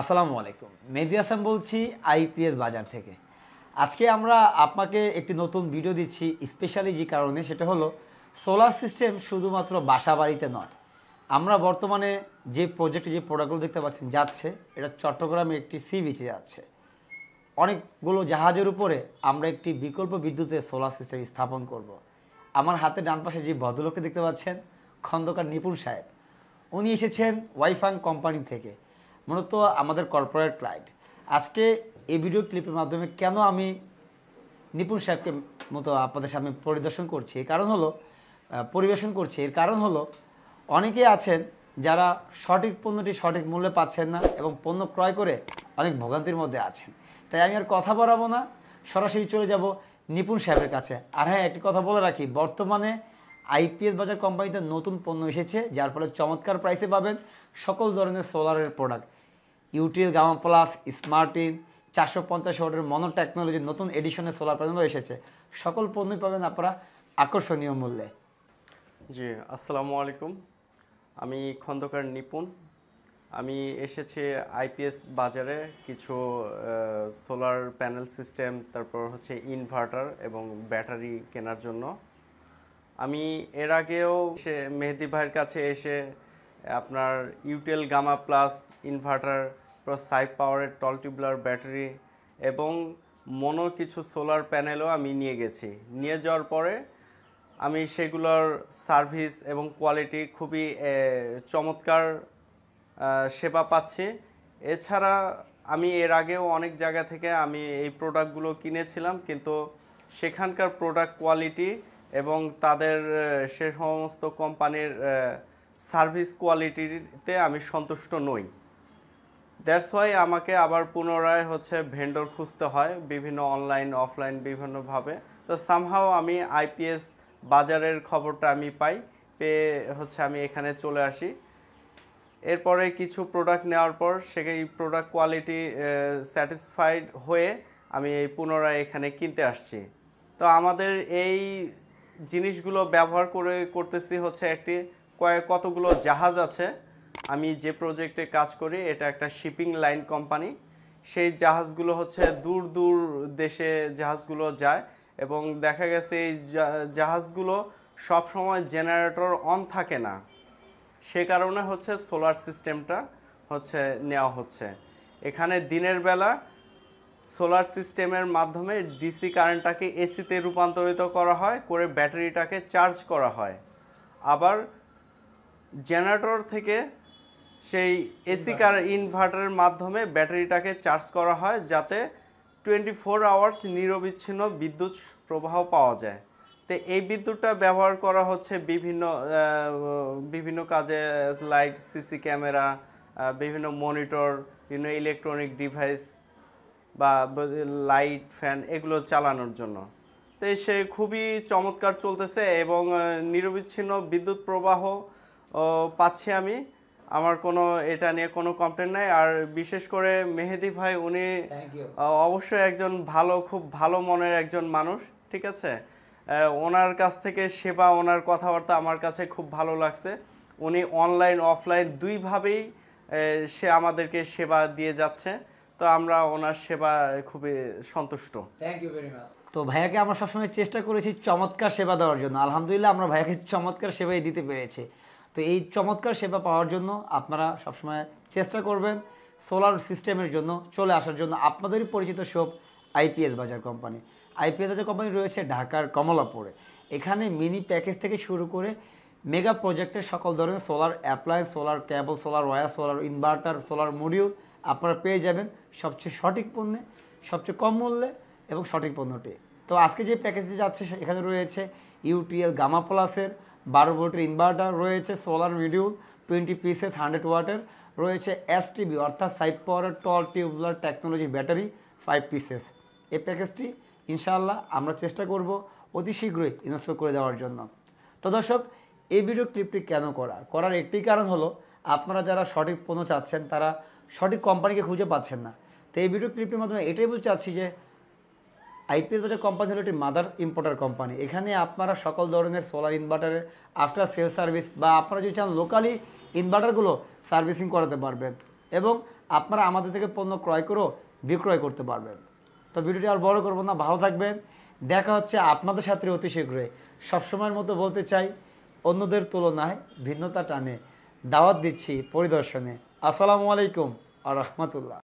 আসসালামু আলাইকুম মেহেদি আসাম বলছি আইপিএস বাজার থেকে আজকে আমরা আপনাকে একটি নতুন ভিডিও দিচ্ছি স্পেশালি যে কারণে সেটা হলো সোলার সিস্টেম শুধুমাত্র বাসা বাড়িতে নয় আমরা বর্তমানে যে প্রজেক্টে যে প্রোডাক্টগুলো দেখতে পাচ্ছেন যাচ্ছে এটা চট্টগ্রামে একটি সি বিচে যাচ্ছে অনেকগুলো জাহাজের উপরে আমরা একটি বিকল্প বিদ্যুতের সোলার সিস্টেম স্থাপন করব। আমার হাতে ডান পাশে যে ভদ্রলোককে দেখতে পাচ্ছেন খন্দকার নিপুণ সাহেব উনি এসেছেন ওয়াইফাং কোম্পানি থেকে মূলত আমাদের কর্পোরেট ক্লায়েন্ট আজকে এই ভিডিও ক্লিপের মাধ্যমে কেন আমি নিপুণ সাহেবকে মতো আপনাদের সামনে পরিদর্শন করছি এর কারণ হলো পরিবেশন করছি এর কারণ হলো অনেকে আছেন যারা সঠিক পণ্যটি সঠিক মূল্যে পাচ্ছেন না এবং পণ্য ক্রয় করে অনেক ভোগান্তির মধ্যে আছেন তাই আমি আর কথা বাড়াবো না সরাসরি চলে যাব নিপুণ সাহেবের কাছে আর হ্যাঁ একটি কথা বলে রাখি বর্তমানে আইপিএস বাজার কোম্পানিতে নতুন পণ্য এসেছে যার ফলে চমৎকার প্রাইসে পাবেন সকল ধরনের সোলারের প্রোডাক্ট ইউটিএল গামা প্লাস স্মার্টিন চারশো পঞ্চাশ ওয়ার্ডের মনো টেকনোলজির নতুন এডিশনের সোলার প্যানেলও এসেছে সকল পণ্যই পাবেন আপনারা আকর্ষণীয় মূল্যে জি আসসালামু আলাইকুম আমি খন্দকার নিপুণ আমি এসেছি আইপিএস বাজারে কিছু সোলার প্যানেল সিস্টেম তারপর হচ্ছে ইনভার্টার এবং ব্যাটারি কেনার জন্য আমি এর আগেও সে মেহেদি ভাইয়ের কাছে এসে আপনার UTL gamma plus inverter plus সাইভ পাওয়ারের টল টিউবলার ব্যাটারি এবং মনো কিছু সোলার প্যানেলও আমি নিয়ে গেছি নিয়ে যাওয়ার পরে আমি সেগুলোর সার্ভিস এবং কোয়ালিটি খুবই চমৎকার সেবা পাচ্ছি এছাড়া আমি এর আগেও অনেক জায়গা থেকে আমি এই প্রোডাক্টগুলো কিনেছিলাম কিন্তু সেখানকার প্রোডাক্ট কোয়ালিটি এবং তাদের সে সমস্ত কোম্পানির সার্ভিস কোয়ালিটিতে আমি সন্তুষ্ট নই দ্যাটস ওয়াই আমাকে আবার পুনরায় হচ্ছে ভেন্ডর খুঁজতে হয় বিভিন্ন অনলাইন অফলাইন বিভিন্নভাবে তো সামহাও আমি আইপিএস বাজারের খবরটা আমি পাই পেয়ে হচ্ছে আমি এখানে চলে আসি এরপরে কিছু প্রোডাক্ট নেওয়ার পর সেই প্রোডাক্ট কোয়ালিটি স্যাটিসফাইড হয়ে আমি এই পুনরায় এখানে কিনতে আসছি তো আমাদের এই জিনিসগুলো ব্যবহার করে করতেছি হচ্ছে একটি কয়েক কতগুলো জাহাজ আছে আমি যে প্রজেক্টে কাজ করি এটা একটা শিপিং লাইন কোম্পানি সেই জাহাজগুলো হচ্ছে দূর দূর দেশে জাহাজগুলো যায় এবং দেখা গেছে এই জাহাজগুলো সবসময় জেনারেটর অন থাকে না সে কারণে হচ্ছে সোলার সিস্টেমটা হচ্ছে নেওয়া হচ্ছে এখানে দিনের বেলা সোলার সিস্টেমের মাধ্যমে ডিসি কারেন্টটাকে এসিতে রূপান্তরিত করা হয় করে ব্যাটারিটাকে চার্জ করা হয় আবার জেনারেটর থেকে সেই এসি কার ইনভার্টারের মাধ্যমে ব্যাটারিটাকে চার্জ করা হয় যাতে টোয়েন্টি ফোর আওয়ার্স নিরবিচ্ছিন্ন বিদ্যুৎ প্রবাহ পাওয়া যায় তো এই বিদ্যুৎটা ব্যবহার করা হচ্ছে বিভিন্ন বিভিন্ন কাজে লাইক সিসি ক্যামেরা বিভিন্ন মনিটর বিভিন্ন ইলেকট্রনিক ডিভাইস বা লাইট ফ্যান এগুলো চালানোর জন্য তো সে খুবই চমৎকার চলতেছে এবং নিরবিচ্ছিন্ন বিদ্যুৎ প্রবাহ পাচ্ছি আমি আমার কোনো এটা নিয়ে কোনো কমপ্লেন নাই আর বিশেষ করে মেহেদি ভাই উনি অবশ্যই একজন ভালো খুব ভালো মনের একজন মানুষ ঠিক আছে ওনার কাছ থেকে সেবা ওনার কথাবার্তা আমার কাছে খুব ভালো লাগছে উনি অনলাইন অফলাইন দুইভাবেই সে আমাদেরকে সেবা দিয়ে যাচ্ছে তো আমরা ওনার সেবা খুবই সন্তুষ্ট থ্যাংক ইউ ভেরি মাচ তো ভাইয়াকে আমরা সবসময় চেষ্টা করেছি চমৎকার সেবা দেওয়ার জন্য আলহামদুলিল্লাহ আমরা ভাইয়াকে চমৎকার সেবাই দিতে পেরেছি তো এই চমৎকার সেবা পাওয়ার জন্য আপনারা সবসময় চেষ্টা করবেন সোলার সিস্টেমের জন্য চলে আসার জন্য আপনাদেরই পরিচিত সব আইপিএস বাজার কোম্পানি আইপিএস বাজার কোম্পানি রয়েছে ঢাকার কমলাপুরে এখানে মিনি প্যাকেজ থেকে শুরু করে মেগা প্রজেক্টের সকল ধরনের solar appliance solar cable solar wire solar inverter solar module আপনারা পেয়ে যাবেন সবচেয়ে সঠিক পণ্যে সবচেয়ে কম মূল্যে এবং সঠিক পণ্যটি তো আজকে যে প্যাকেজটি যাচ্ছে এখানে রয়েছে ইউটিএল গামা প্লাসের বারো ভোল্টের ইনভার্টার রয়েছে solar module twenty pieces hundred ওয়াটের রয়েছে এসটিবি অর্থাৎ side power tall tubular technology battery five pieces এই প্যাকেজটি ইনশাআল্লাহ আমরা চেষ্টা করব অতি শীঘ্রই ইনস্টল করে দেওয়ার জন্য তো দর্শক এই ভিডিও ক্লিপটি কেন করা করার একটি কারণ হলো আপনারা যারা সঠিক পণ্য চাচ্ছেন তারা সঠিক কোম্পানিকে খুঁজে পাচ্ছেন না তো এই ভিডিও ক্লিপটির মাধ্যমে এটাই বুঝতে চাচ্ছি যে আইপিএস বাজার কোম্পানি হলো একটি মাদার ইম্পোর্টার কোম্পানি এখানে আপনারা সকল ধরনের সোলার ইনভার্টারের আফটার সেল সার্ভিস বা আপনারা যদি চান লোকালি ইনভার্টারগুলো সার্ভিসিং করাতে পারবেন এবং আপনারা আমাদের থেকে পণ্য ক্রয় করেও বিক্রয় করতে পারবেন তো ভিডিওটি আর বড় করবো না ভালো থাকবেন দেখা হচ্ছে আপনাদের সাথে অতি শীঘ্রই সবসময়ের মতো বলতে চাই অন্যদের তুলনায় ভিন্নতা টানে দাওয়াত দিচ্ছি পরিদর্শনে আসসালামু আলাইকুম আর রহমতুল্লাহ